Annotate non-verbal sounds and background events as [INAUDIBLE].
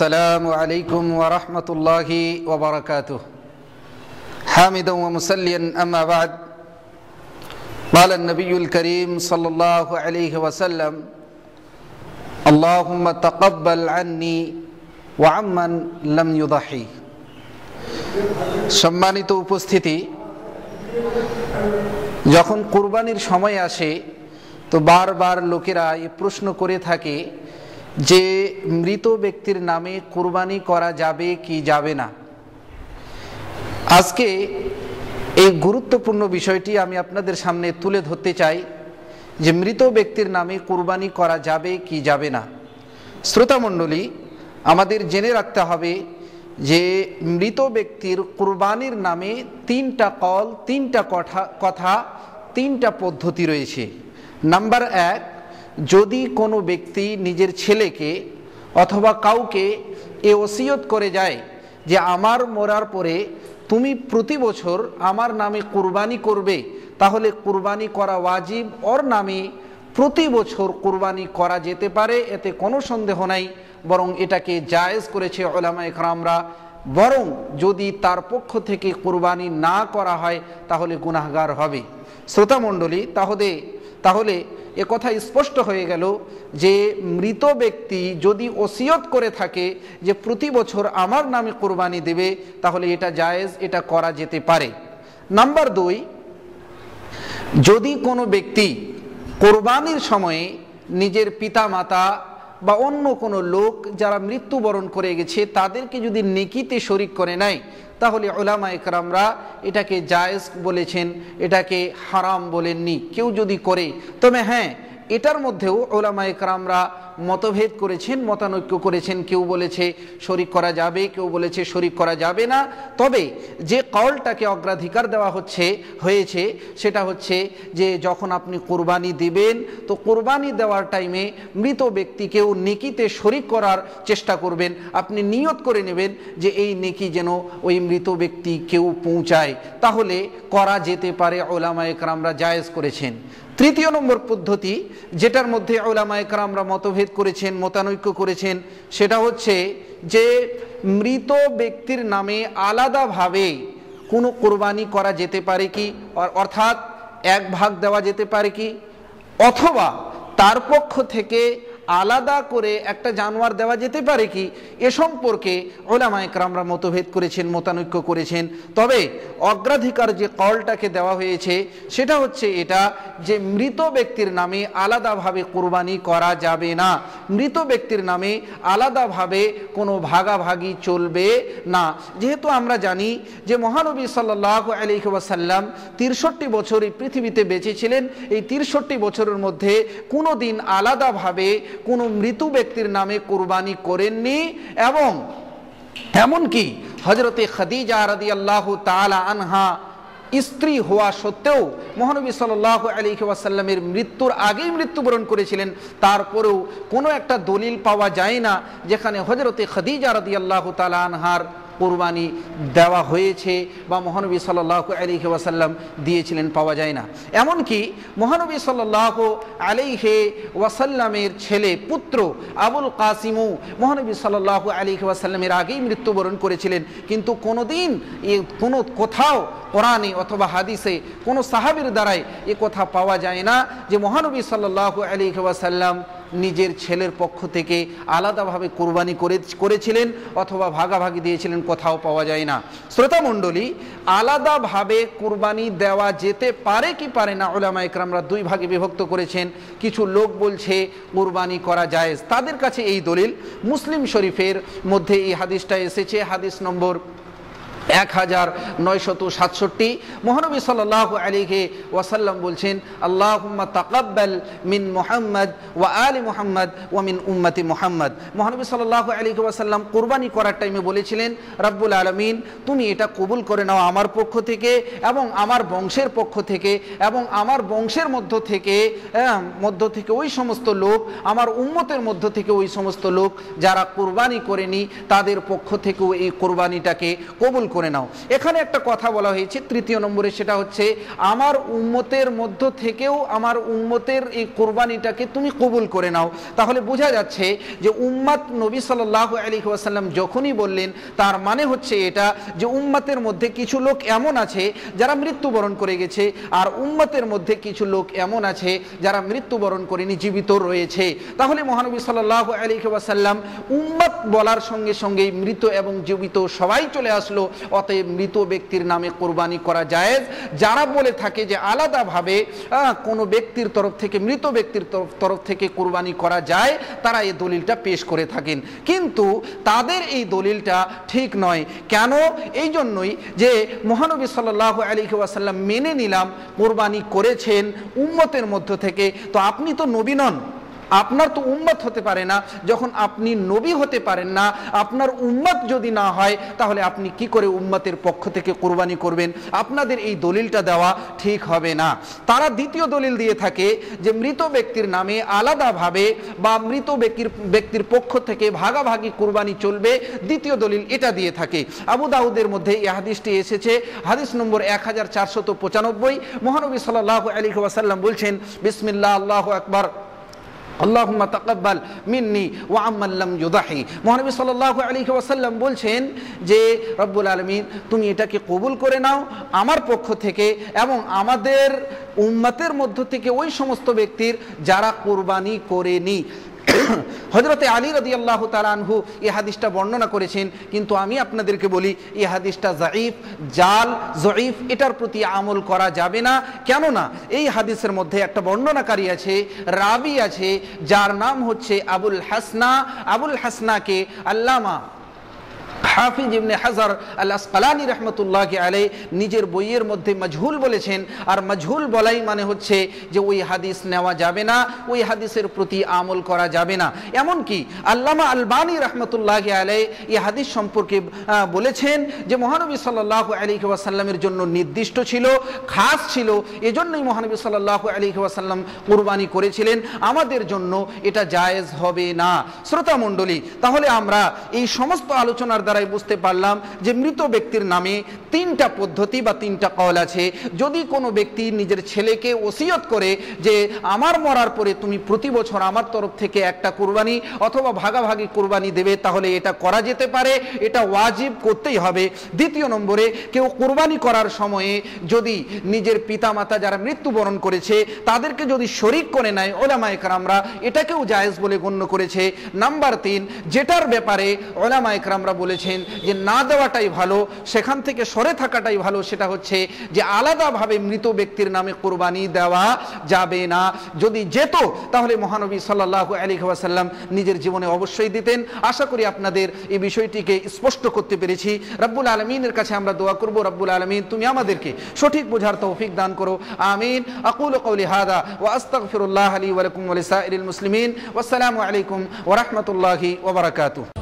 السلام عليكم ورحمة الله وبركاته حامدا ومسليا أما بعد قال النبي الكريم صلى الله عليه وسلم اللهم تقبل عني وعمن لم يضحي সম্মানিত উপস্থিতি যখন কুরবানির সময় আসে তো বারবার লোকেরা এই প্রশ্ন করে থাকে যে মৃত ব্যক্তির নামে কোরবানি করা যাবে কি যাবে না আজকে এই গুরুত্বপূর্ণ বিষয়টি আমি আপনাদের সামনে তুলে ধরতে চাই যে মৃত ব্যক্তির নামে কোরবানি করা যাবে কি যাবে না শ্রোতামণ্ডলী আমাদের জেনে রাখতে হবে যে মৃত ব্যক্তির কোরবানির নামে তিনটা কল তিনটা কথা তিনটা পদ্ধতি রয়েছে নাম্বার এক যদি কোনো ব্যক্তি নিজের ছেলেকে অথবা কাউকে এ ওসিয়ত করে যায় যে আমার মরার পরে তুমি প্রতি বছর আমার নামে কুরবানি করবে তাহলে কুরবানি করা ওয়াজিব ওর নামে প্রতি বছর কুরবানি করা যেতে পারে এতে কোনো সন্দেহ নাই বরং এটাকে জায়েজ করেছে ওলামা একরামরা বরং যদি তার পক্ষ থেকে কুরবানি না করা হয় তাহলে গুনাহগার হবে শ্রোতামণ্ডলী তাহলে তাহলে এ কথা স্পষ্ট হয়ে গেল যে মৃত ব্যক্তি যদি ওসিয়ত করে থাকে যে প্রতি বছর আমার নামে কোরবানি দেবে তাহলে এটা জায়েজ এটা করা যেতে পারে নাম্বার দুই যদি কোনো ব্যক্তি কোরবানির সময়ে নিজের পিতা মাতা বা অন্য কোনো লোক যারা মৃত্যুবরণ করে গেছে তাদেরকে যদি নেকিতে শরিক করে নাই তাহলে ওলামা একরামরা এটাকে জায়েজ বলেছেন এটাকে হারাম বলেননি কেউ যদি করে তবে হ্যাঁ এটার মধ্যেও ওলামা একরামরা মতভেদ করেছেন মতানৈক্য করেছেন কেউ বলেছে শরিক করা যাবে কেউ বলেছে শরিক করা যাবে না তবে যে কলটাকে অগ্রাধিকার দেওয়া হচ্ছে হয়েছে সেটা হচ্ছে যে যখন আপনি কোরবানি দিবেন তো কোরবানি দেওয়ার টাইমে মৃত ব্যক্তিকেও নেকিতে শরিক করার চেষ্টা করবেন আপনি নিয়ত করে নেবেন যে এই নেকি যেন ওই মৃত ব্যক্তি কেউ পৌঁছায় তাহলে করা যেতে পারে ওলামা একরামরা জায়েজ করেছেন তৃতীয় নম্বর পদ্ধতি যেটার মধ্যে ওলামা একরামরা মতভেদ করেছেন মতানৈক্য করেছেন সেটা হচ্ছে যে মৃত ব্যক্তির নামে আলাদাভাবে কোনো কোরবানি করা যেতে পারে কি অর্থাৎ এক ভাগ দেওয়া যেতে পারে কি অথবা তার পক্ষ থেকে আলাদা করে একটা জানোয়ার দেওয়া যেতে পারে কি এ সম্পর্কে ওলামা একরামরা মতভেদ করেছেন মতানৈক্য করেছেন তবে অগ্রাধিকার যে কলটাকে দেওয়া হয়েছে সেটা হচ্ছে এটা যে মৃত ব্যক্তির নামে আলাদাভাবে কোরবানি করা যাবে না মৃত ব্যক্তির নামে আলাদাভাবে কোনো ভাগাভাগি চলবে না যেহেতু আমরা জানি যে মহানবী সাল্লাহ আলিহাসাল্লাম তিরষট্টি বছর এই পৃথিবীতে বেঁচেছিলেন এই তিরষট্টি বছরের মধ্যে কোনো দিন আলাদাভাবে কোনো মৃত ব্যক্তির নামে কোরবানি করেননি এবং এমনকি হজরতে খাদিজা রাদি আল্লাহ তালা আনহা স্ত্রী হওয়া সত্ত্বেও মহানবী সাল আলী ওয়াসাল্লামের মৃত্যুর আগেই মৃত্যুবরণ করেছিলেন তারপরেও কোনো একটা দলিল পাওয়া যায় না যেখানে হজরতে খাদিজা রাদি আল্লাহ তালা আনহার কোরবানি দেওয়া হয়েছে বা মহানবী সাল্লাহ আলিহে ওয়াসাল্লাম দিয়েছিলেন পাওয়া যায় না এমনকি মহানবী সাল্লাহ আলিহে ওয়াসাল্লামের ছেলে পুত্র আবুল কাসিমু মহানবী সাল্লাহ আলিহে ওয়াসাল্লামের আগেই মৃত্যুবরণ করেছিলেন কিন্তু কোনো দিন কোনো কোথাও কোরআনে অথবা হাদিসে কোনো সাহাবির দ্বারাই এ কথা পাওয়া যায় না যে মহানবী সাল্লাহ আলিহি ওয়াসাল্লাম নিজের ছেলের পক্ষ থেকে আলাদাভাবে কোরবানি করে করেছিলেন অথবা ভাগাভাগি দিয়েছিলেন কোথাও পাওয়া যায় না শ্রোতামণ্ডলী আলাদাভাবে কোরবানি দেওয়া যেতে পারে কি পারে না ওলামা একরামরা দুই ভাগে বিভক্ত করেছেন কিছু লোক বলছে কোরবানি করা যায় তাদের কাছে এই দলিল মুসলিম শরীফের মধ্যে এই হাদিসটা এসেছে হাদিস নম্বর এক হাজার নয়শত সাতষট্টি মহানবী সাল্লাহ আলীকে ওয়াসাল্লাম বলছেন আল্লাহ তাকাব্বাল মিন মোহাম্মদ ওয়া আলী মোহাম্মদ ওয়া মিন উম্মতি মোহাম্মদ মহানবী সাল্লাহ আলীকে ওয়াসাল্লাম কোরবানি করার টাইমে বলেছিলেন রাব্বুল আলমিন তুমি এটা কবুল করে নাও আমার পক্ষ থেকে এবং আমার বংশের পক্ষ থেকে এবং আমার বংশের মধ্য থেকে হ্যাঁ, মধ্য থেকে ওই সমস্ত লোক আমার উম্মতের মধ্য থেকে ওই সমস্ত লোক যারা কোরবানি করেনি তাদের পক্ষ থেকেও এই কোরবানিটাকে কবুল করে করে নাও এখানে একটা কথা বলা হয়েছে তৃতীয় নম্বরে সেটা হচ্ছে আমার উম্মতের মধ্য থেকেও আমার উম্মতের এই কোরবানিটাকে তুমি কবুল করে নাও তাহলে বোঝা যাচ্ছে যে উম্মাত নবী সাল্লাহ আলী ওয়াসাল্লাম যখনই বললেন তার মানে হচ্ছে এটা যে উম্মাতের মধ্যে কিছু লোক এমন আছে যারা মৃত্যুবরণ করে গেছে আর উম্মাতের মধ্যে কিছু লোক এমন আছে যারা মৃত্যুবরণ করেনি জীবিত রয়েছে তাহলে মহানবী সাল্লাহ আলী ওয়াসাল্লাম উম্মাত বলার সঙ্গে সঙ্গে মৃত এবং জীবিত সবাই চলে আসলো অতএব মৃত ব্যক্তির নামে কোরবানি করা জায়েজ যারা বলে থাকে যে আলাদাভাবে কোনো ব্যক্তির তরফ থেকে মৃত ব্যক্তির তরফ থেকে কোরবানি করা যায় তারা এই দলিলটা পেশ করে থাকেন কিন্তু তাদের এই দলিলটা ঠিক নয় কেন এই জন্যই যে মহানবী সাল্লাহ আলী ওয়াসাল্লাম মেনে নিলাম কোরবানি করেছেন উম্মতের মধ্য থেকে তো আপনি তো নবীনন আপনার তো উম্মত হতে পারে না যখন আপনি নবী হতে পারেন না আপনার উম্মত যদি না হয় তাহলে আপনি কি করে উম্মতের পক্ষ থেকে কোরবানি করবেন আপনাদের এই দলিলটা দেওয়া ঠিক হবে না তারা দ্বিতীয় দলিল দিয়ে থাকে যে মৃত ব্যক্তির নামে আলাদাভাবে বা মৃত ব্যক্তির ব্যক্তির পক্ষ থেকে ভাগাভাগি কোরবানি চলবে দ্বিতীয় দলিল এটা দিয়ে থাকে আবু দাউদের মধ্যে এই হাদিসটি এসেছে হাদিস নম্বর এক হাজার চারশত পঁচানব্বই মহানবী সাল্লাহ আলী ওয়াসাল্লাম বলছেন বিসমিল্লা আল্লাহ আকবার আল্লাহম্মা তাকাব্বাল মিন্নি ওয়া আমাল্লাম ইউদাহি মহানবী সাল্লাল্লাহু আলাইহি ওয়াসাল্লাম বলছেন যে রব্বুল আলামিন তুমি এটাকে কবুল করে নাও আমার পক্ষ থেকে এবং আমাদের উম্মাতের মধ্য থেকে ওই সমস্ত ব্যক্তির যারা কুরবানি করেনি [COUGHS] হজরতে আলী রদি আল্লাহ তালানহু এই হাদিসটা বর্ণনা করেছেন কিন্তু আমি আপনাদেরকে বলি এ হাদিসটা জাইফ জাল জঈফ এটার প্রতি আমল করা যাবে না কেননা এই হাদিসের মধ্যে একটা বর্ণনাকারী আছে রাবি আছে যার নাম হচ্ছে আবুল হাসনা আবুল হাসনাকে আল্লামা হাফিজ ইবনে হাজার আল আসকালানি রহমতুল্লাহকে আলে নিজের বইয়ের মধ্যে মজহুল বলেছেন আর মজহুল বলাই মানে হচ্ছে যে ওই হাদিস নেওয়া যাবে না ওই হাদিসের প্রতি আমল করা যাবে না এমনকি আল্লামা আলবানী রহমতুল্লাহকে আলে এই হাদিস সম্পর্কে বলেছেন যে মহানবী সাল্লাহ আলী ওয়াসাল্লামের জন্য নির্দিষ্ট ছিল খাস ছিল এজন্যই মহানবী সাল্লাহ আলী ওয়াসাল্লাম কোরবানি করেছিলেন আমাদের জন্য এটা জায়েজ হবে না শ্রোতা মণ্ডলী তাহলে আমরা এই সমস্ত আলোচনার দ্বারাই বুঝতে পারলাম যে মৃত ব্যক্তির নামে তিনটা পদ্ধতি বা তিনটা কল আছে যদি কোনো ব্যক্তি নিজের ছেলেকে ওসিয়ত করে যে আমার মরার পরে তুমি প্রতি বছর আমার তরফ থেকে একটা কোরবানি অথবা ভাগাভাগি কোরবানি দেবে তাহলে এটা করা যেতে পারে এটা ওয়াজিব করতেই হবে দ্বিতীয় নম্বরে কেউ কোরবানি করার সময়ে যদি নিজের পিতামাতা যারা মৃত্যুবরণ করেছে তাদেরকে যদি শরিক করে নেয় ওলামা আমরা এটাকেও জায়েজ বলে গণ্য করেছে নাম্বার তিন যেটার ব্যাপারে ওলামা আমরা বলেছে বলেছেন যে না দেওয়াটাই ভালো সেখান থেকে সরে থাকাটাই ভালো সেটা হচ্ছে যে আলাদাভাবে মৃত ব্যক্তির নামে কোরবানি দেওয়া যাবে না যদি যেত তাহলে মহানবী সাল্লাহ আলী ওয়াসাল্লাম নিজের জীবনে অবশ্যই দিতেন আশা করি আপনাদের এই বিষয়টিকে স্পষ্ট করতে পেরেছি রব্বুল আলমিনের কাছে আমরা দোয়া করব রব্বুল আলমিন তুমি আমাদেরকে সঠিক বোঝার তৌফিক দান করো আমিন আকুল কৌলি হাদা ও আস্তাক ফিরুল্লাহ আলী ওয়ালাইকুম আলিসা মুসলিমিন ওসালামু আলাইকুম ওরহমতুল্লাহি ওবরাকাতু